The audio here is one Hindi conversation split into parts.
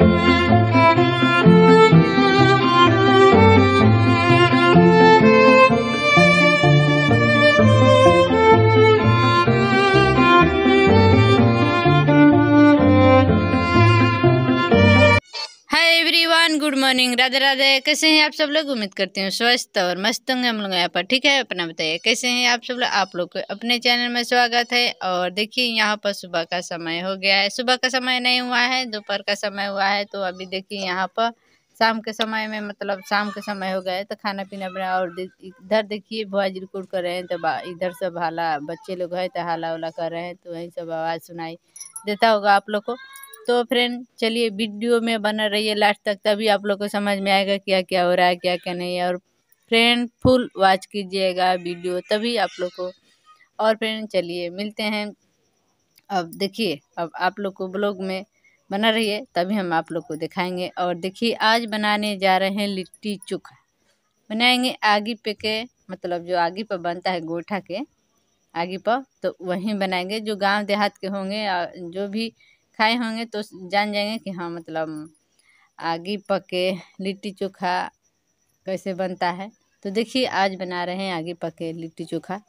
Música मॉर्निंग राधे राधे कैसे हैं आप सब लोग उम्मीद करती हूँ स्वस्थ और मस्त होंगे हम लोग यहाँ पर ठीक है अपना बताइए कैसे हैं आप सब लोग आप लोग को अपने चैनल में स्वागत है और देखिए यहाँ पर सुबह का समय हो गया है सुबह का समय नहीं हुआ है दोपहर का समय हुआ है तो अभी देखिए यहाँ पर शाम के समय में मतलब शाम के समय हो गया है तो खाना पीना बना और इधर देखिए भुआ जी रिकॉर्ड कर रहे हैं तो इधर सब हाला बच्चे लोग है तो हाला उला कर रहे हैं तो वही सब आवाज़ सुनाई देता होगा आप लोग को तो फ्रेंड चलिए वीडियो में बना रहिए लास्ट तक तभी आप लोग को समझ में आएगा क्या क्या हो रहा है क्या क्या नहीं है और फ्रेंड फुल वॉच कीजिएगा वीडियो तभी आप लोग को और फ्रेंड चलिए मिलते हैं अब देखिए अब आप लोग को ब्लॉग में बना रही है तभी हम आप लोग को दिखाएंगे और देखिए आज बनाने जा रहे हैं लिट्टी चोखा बनाएंगे आगे पे के मतलब जो आगे पर बनता है गोठा के आगे पर तो वहीं बनाएंगे जो गांव देहात के होंगे जो भी खाए होंगे तो जान जाएंगे कि हाँ मतलब आगे पके लिट्टी चोखा कैसे बनता है तो देखिए आज बना रहे हैं आगे पके लिट्टी चोखा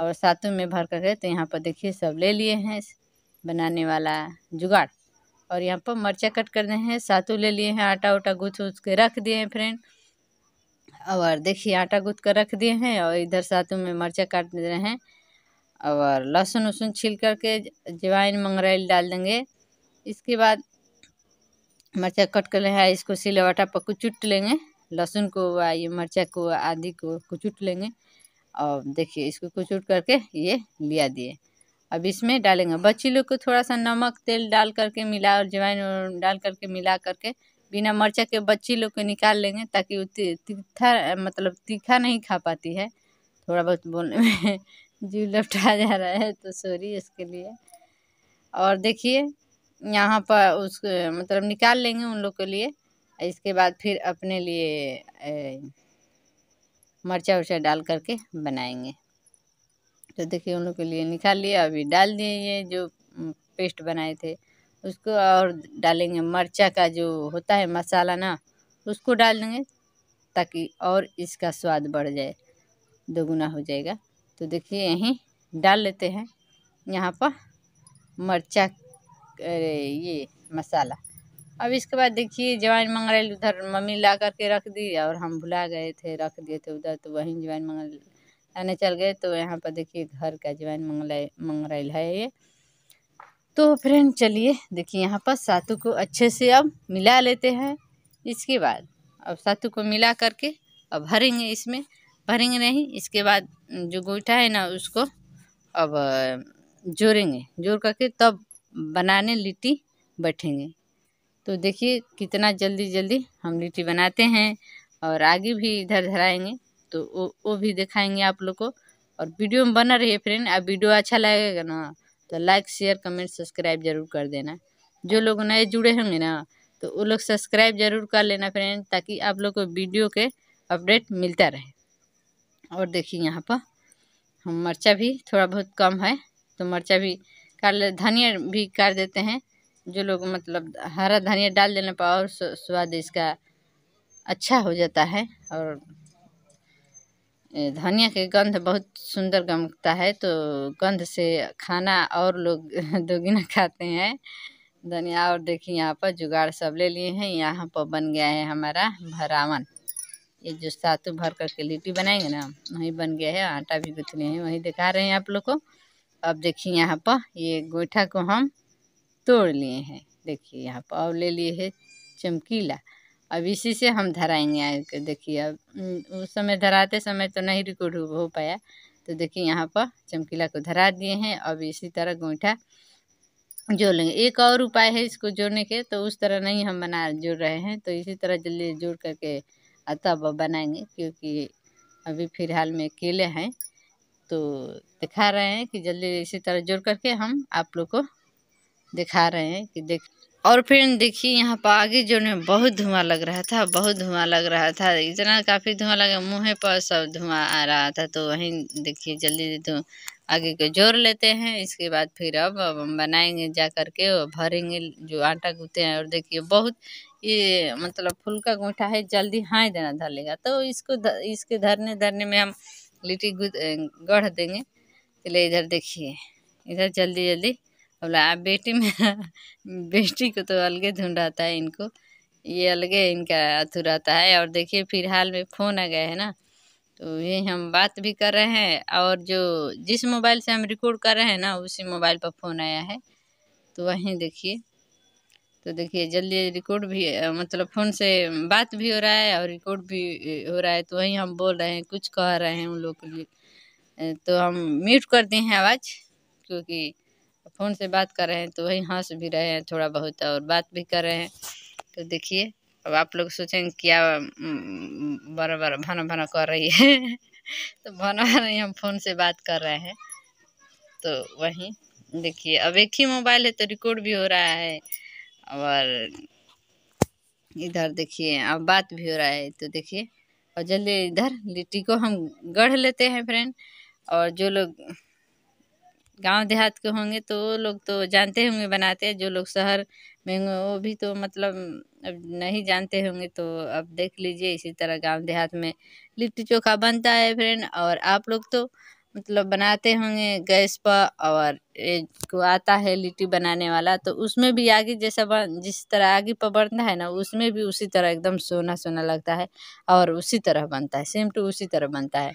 और सातों में भर कर तो यहाँ पर देखिए सब ले लिए हैं बनाने वाला जुगाड़ और यहाँ पर मर्चा कट कर रहे हैं सातों ले लिए हैं आटा उटा गूँथ उछ के रख दिए हैं फ्रेंड और देखिए आटा गूँथ कर रख दिए हैं और इधर सातों में मर्चा काट दे रहे हैं और लहसुन वसून छील करके जवाइन मंगराइल डाल देंगे इसके बाद मिर्चा कट कर लेंगे इसको सिलवटा पर कुचुट लेंगे लहसुन को ये मिर्चा को आदि को कुचुट लेंगे और देखिए इसको कुचुट करके ये लिया दिए अब इसमें डालेंगे बच्ची लोग को थोड़ा सा नमक तेल डाल करके मिला और जवाइन डाल करके मिला करके बिना मर्चा के बच्ची लोग को निकाल लेंगे ताकि वो तीखा मतलब तीखा नहीं खा पाती है थोड़ा बहुत बोलने में जीव लपटा जा रहा है तो सॉरी इसके लिए और देखिए यहाँ पर उस मतलब निकाल लेंगे उन लोग के लिए इसके बाद फिर अपने लिए मरचा उर्चा डाल करके बनाएंगे तो देखिए उन लोग के लिए निकाल लिया अभी डाल दिए ये जो पेस्ट बनाए थे उसको और डालेंगे मरचा का जो होता है मसाला ना उसको डाल देंगे ताकि और इसका स्वाद बढ़ जाए दोगुना हो जाएगा तो देखिए यहीं डाल लेते हैं यहाँ पर मरचा ये मसाला अब इसके बाद देखिए जवाइन मंगरेल उधर मम्मी ला करके रख दी और हम भुला गए थे रख दिए थे उधर तो वहीं जवाइन मंगल लाने चल गए तो यहाँ पर देखिए घर का जवाइन मंगला मंगरेल है ये तो फ्रेंड चलिए देखिए यहाँ पर सातू को अच्छे से अब मिला लेते हैं इसके बाद अब सातू को मिला करके अब भरेंगे इसमें भरेंगे नहीं इसके बाद जो गोईठा है ना उसको अब जोड़ेंगे जोड़ करके तब बनाने लिट्टी बैठेंगे तो देखिए कितना जल्दी जल्दी हम लिट्टी बनाते हैं और आगे भी इधर धराएंगे तो वो वो भी दिखाएंगे आप लोग को और वीडियो में बना रही है फ्रेंड अब वीडियो अच्छा लगेगा ना तो लाइक शेयर कमेंट सब्सक्राइब जरूर कर देना जो लोग नए जुड़े होंगे ना तो वो लोग सब्सक्राइब जरूर कर लेना फ्रेंड ताकि आप लोग को वीडियो के अपडेट मिलता रहे और देखिए यहाँ पर हम मर्चा भी थोड़ा बहुत कम है तो मर्चा भी कर ले धनिया भी कर देते हैं जो लोग मतलब हरा धनिया डाल देने पर और स्वाद इसका अच्छा हो जाता है और धनिया के गंध बहुत सुंदर गमकता है तो गंध से खाना और लोग दोगुना खाते हैं धनिया और देखिए यहाँ पर जुगाड़ सब ले लिए हैं यहाँ पर बन गया है हमारा भरावन ये जो सातु भर करके लिट्टी बनाएंगे ना वही बन गया है आटा भी गुथ लिए हैं वही दिखा रहे हैं आप लोग को अब देखिए यहाँ पर ये गोइठा को हम तोड़ लिए हैं देखिए यहाँ पर और ले लिए है चमकीला अब इसी से हम धराएंगे आगे देखिए अब उस समय धराते समय तो नहीं रिकॉर्ड हो पाया तो देखिए यहाँ पर चमकीला को धरा दिए हैं अब इसी तरह गोइठा जोड़ लेंगे एक और उपाय है इसको जोड़ने के तो उस तरह नहीं हम बना जोड़ रहे हैं तो इसी तरह जल्दी जोड़ करके तब बनाएंगे क्योंकि अभी फिलहाल में केले हैं तो दिखा रहे हैं कि जल्दी इसी तरह जोड़ करके हम आप लोग को दिखा रहे हैं कि देख और फिर देखिए यहाँ पर आगे जो में बहुत धुआं लग रहा था बहुत धुआं लग रहा था इतना काफ़ी धुआं लगा मुँह पर सब धुआं आ रहा था तो वहीं देखिए जल्दी धुआं तो आगे को जोड़ लेते हैं इसके बाद फिर अब बनाएंगे जा करके और भरेंगे जो आटा गूँते हैं और देखिए बहुत ये मतलब फुल का गूँठा है जल्दी हाँ देना धर लेगा तो इसको इसके धरने धरने में हम लिट्टी गढ़ देंगे चलिए इधर देखिए इधर जल्दी जल्दी बोला आप बेटी में बेटी को तो अलगे ढूंढाता है इनको ये अलगे इनका अथु रहता है और देखिए फिलहाल में फ़ोन आ गया है ना तो ये हम बात भी कर रहे हैं और जो जिस मोबाइल से हम रिकॉर्ड कर रहे हैं ना उसी मोबाइल पर फ़ोन आया है तो वहीं देखिए तो देखिए जल्दी रिकॉर्ड भी मतलब फ़ोन से बात भी हो रहा है और रिकॉर्ड भी हो रहा है तो वहीं हम बोल रहे हैं कुछ कह रहे हैं उन लोग के लिए तो हम म्यूट कर दिए हैं आवाज़ क्योंकि फ़ोन से बात कर रहे हैं तो वहीं हंस भी रहे हैं थोड़ा बहुत और बात भी कर रहे हैं तो देखिए अब आप लोग सोचेंगे क्या बड़ा बड़ा भना भना कर रही है तो भना ही हम फ़ोन से बात कर रहे हैं तो वहीं देखिए अब एक ही मोबाइल है तो रिकॉर्ड भी हो रहा है और इधर देखिए अब बात भी हो रहा है तो देखिए और जल्दी इधर लिट्टी को हम गढ़ लेते हैं फ्रेंड और जो लोग गांव देहात के होंगे तो वो लोग तो जानते होंगे बनाते हैं जो लोग शहर में होंगे वो भी तो मतलब अब नहीं जानते होंगे तो अब देख लीजिए इसी तरह गांव देहात में लिट्टी चोखा बनता है फ्रेंड और आप लोग तो मतलब बनाते होंगे गैस पर और को आता है लिट्टी बनाने वाला तो उसमें भी आगे जैसा बन जिस तरह आगे पर बनता है ना उसमें भी उसी तरह एकदम सोना सोना लगता है और उसी तरह बनता है सेम टू उसी तरह बनता है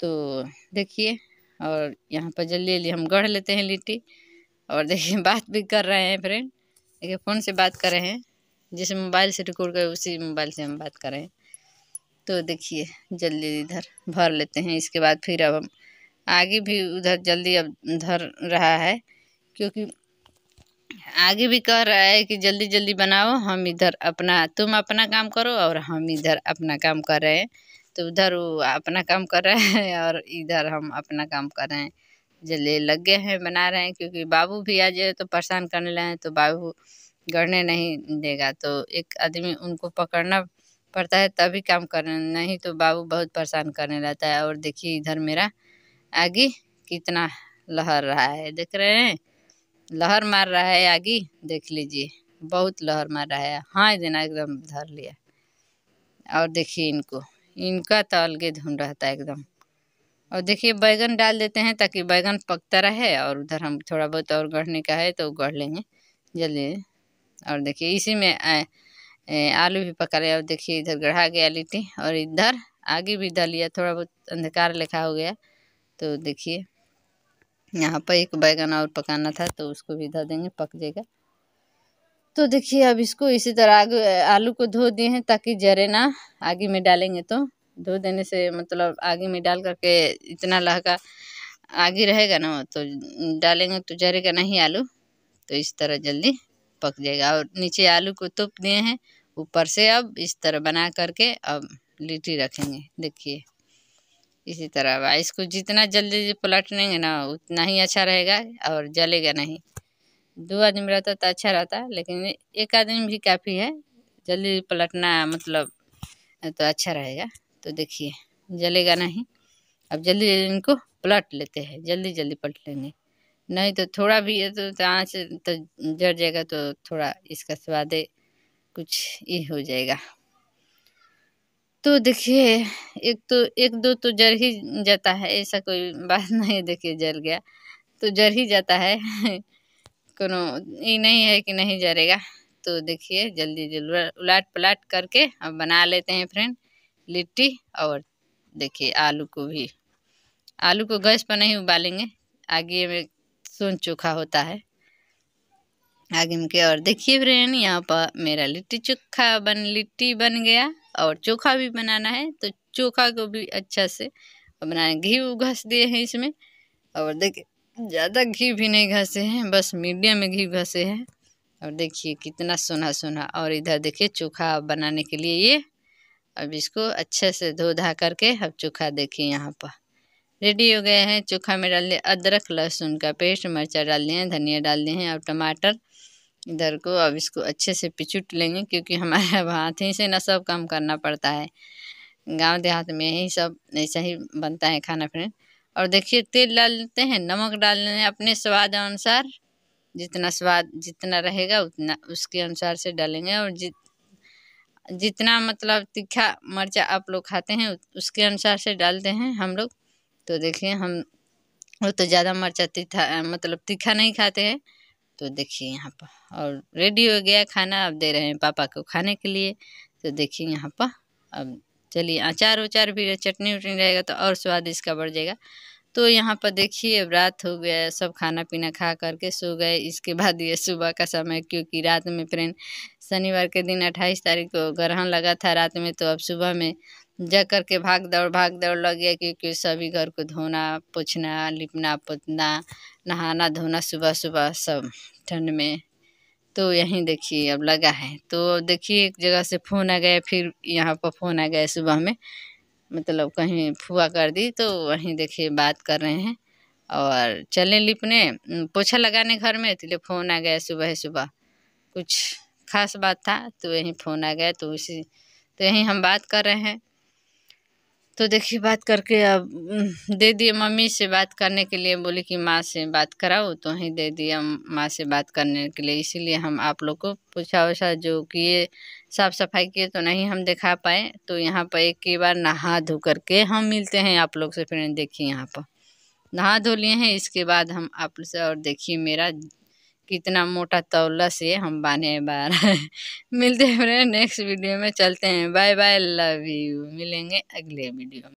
तो देखिए और यहाँ पर जल्दी जल्दी हम गढ़ लेते हैं लिट्टी और देखिए बात भी कर रहे हैं फ्रेंड देखिए फ़ोन से बात कर रहे हैं जिस मोबाइल से रिकॉर्ड कर उसी मोबाइल से हम बात कर रहे हैं तो देखिए जल्दी इधर भर लेते हैं इसके बाद फिर अब हम आगे भी उधर जल्दी अब धर रहा है क्योंकि आगे भी कह रहा है कि जल्दी जल्दी बनाओ हम इधर अपना तुम अपना काम करो और हम इधर अपना काम कर रहे हैं तो उधर वो अपना काम कर रहे हैं और इधर हम अपना काम कर रहे हैं जल्दी लग गए हैं बना रहे हैं क्योंकि बाबू भी आ जाए तो परेशान करने लगे तो बाबू गढ़ने नहीं देगा तो एक आदमी उनको पकड़ना पड़ता है तभी काम करने नहीं तो बाबू बहुत परेशान करने रहता है और देखिए इधर मेरा आगे कितना लहर रहा है देख रहे हैं लहर मार रहा है आगे देख लीजिए बहुत लहर मार रहा है हाँ देना एकदम धर लिया और देखिए इनको इनका तो अलगे धुन रहता है एकदम और देखिए बैगन डाल देते हैं ताकि बैगन पकता रहे और उधर हम थोड़ा बहुत और गढ़ने का है तो गढ़ लेंगे जल्दी और देखिए इसी में आलू भी पका लिया और देखिए इधर गढ़ा गया लिट्टी और इधर आगे भी दलिया थोड़ा बहुत अंधकार लिखा हो गया तो देखिए यहाँ पर एक बैगन और पकाना था तो उसको भी धो देंगे पक जाएगा तो देखिए अब इसको इसी तरह आग आलू को धो दिए हैं ताकि जरे ना आगे में डालेंगे तो धो देने से मतलब आगे में डाल करके इतना लहका आगे रहेगा ना तो डालेंगे तो जरेगा नहीं आलू तो इस तरह जल्दी पक जाएगा और नीचे आलू को तुप दिए हैं ऊपर से अब इस तरह बना करके अब लिट्टी रखेंगे देखिए इसी तरह अब इसको जितना जल्दी पलट लेंगे ना उतना ही अच्छा रहेगा और जलेगा नहीं दो आदमी रहता तो अच्छा रहता लेकिन एक आदमी भी काफ़ी है जल्दी पलटना मतलब तो अच्छा रहेगा तो देखिए जलेगा नहीं अब जल्दी जल्दी इनको पलट लेते हैं जल्दी जल्दी पलट लेंगे नहीं तो थोड़ा भी है तो आँच तो जड़ जाएगा तो थोड़ा इसका स्वाद कुछ ये हो जाएगा तो देखिए एक तो एक दो तो जर ही जाता है ऐसा कोई बात नहीं देखिए जल गया तो जर ही जाता है कोनो ये नहीं है कि नहीं जरेगा तो देखिए जल्दी जल्दी उलाट पलाट करके अब बना लेते हैं फ्रेंड लिट्टी और देखिए आलू को भी आलू को गैस पर नहीं उबालेंगे आगे में सुन चुका होता है आगे में के और देखिए फ्रेंड यहाँ पर मेरा लिट्टी चोखा बन लिट्टी बन गया और चोखा भी बनाना है तो चोखा को भी अच्छा से बनाए घी घस दिए हैं इसमें और देखिए ज़्यादा घी भी नहीं घसे हैं बस मीडियम में घी घसे हैं और देखिए कितना सोना सोना और इधर देखिए चोखा बनाने के लिए ये अब इसको अच्छे से धो धा करके अब चोखा देखिए यहाँ पर रेडी हो गया है चोखा में डाल दिया अदरक लहसुन का पेस्ट मिर्चा डाल दिए हैं धनिया डाल दिए हैं और टमाटर इधर को अब इसको अच्छे से पिचुट लेंगे क्योंकि हमारे अब हाथ ही से ना सब काम करना पड़ता है गांव देहात में ही सब ऐसा ही बनता है खाना फिर और देखिए तेल डाल देते हैं नमक डाल देते हैं अपने स्वाद अनुसार जितना स्वाद जितना रहेगा उतना उसके अनुसार से डालेंगे और जित जितना मतलब तीखा मर्चा आप लोग खाते हैं उसके अनुसार से डालते हैं हम लोग तो देखिए हम वो तो ज़्यादा मर्चा तीखा मतलब तीखा नहीं खाते हैं तो देखिए यहाँ पर और रेडी हो गया खाना अब दे रहे हैं पापा को खाने के लिए तो देखिए यहाँ पर अब चलिए अचार उचार भी चटनी उटनी रहेगा तो और स्वाद इसका बढ़ जाएगा तो यहाँ पर देखिए अब रात हो गया सब खाना पीना खा करके सो गए इसके बाद ये सुबह का समय क्योंकि रात में फ्रेंड शनिवार के दिन अट्ठाईस तारीख को ग्रहण लगा था रात में तो अब सुबह में जा कर के भाग दौड़ भाग दौड़ लग गया क्योंकि सभी घर को धोना पोछना लिपना पोतना नहाना धोना सुबह सुबह सब ठंड में तो यहीं देखिए अब लगा है तो देखिए एक जगह से फ़ोन आ गया फिर यहाँ पर फ़ोन आ गया सुबह में मतलब कहीं फुआ कर दी तो वहीं देखिए बात कर रहे हैं और चले लिपने पोछा लगाने घर में तो फ़ोन आ गया सुबह सुबह कुछ खास बात था तो यहीं फ़ोन आ गया तो उसी तो यहीं हम बात कर रहे हैं तो देखिए बात करके अब दे दिए मम्मी से बात करने के लिए बोली कि माँ से बात कराओ तो ही दे दिया माँ से बात करने के लिए इसीलिए हम आप लोग को पूछा उछा जो किए साफ़ सफाई किए तो नहीं हम दिखा पाए तो यहाँ पर एक ही बार नहा धो करके हम मिलते हैं आप लोग से फिर देखिए यहाँ पर नहा धो लिए हैं इसके बाद हम आप से और देखिए मेरा कितना मोटा तौला से हम बांधे बार मिलते हैं नेक्स्ट वीडियो में चलते हैं बाय बाय लव यू मिलेंगे अगले वीडियो में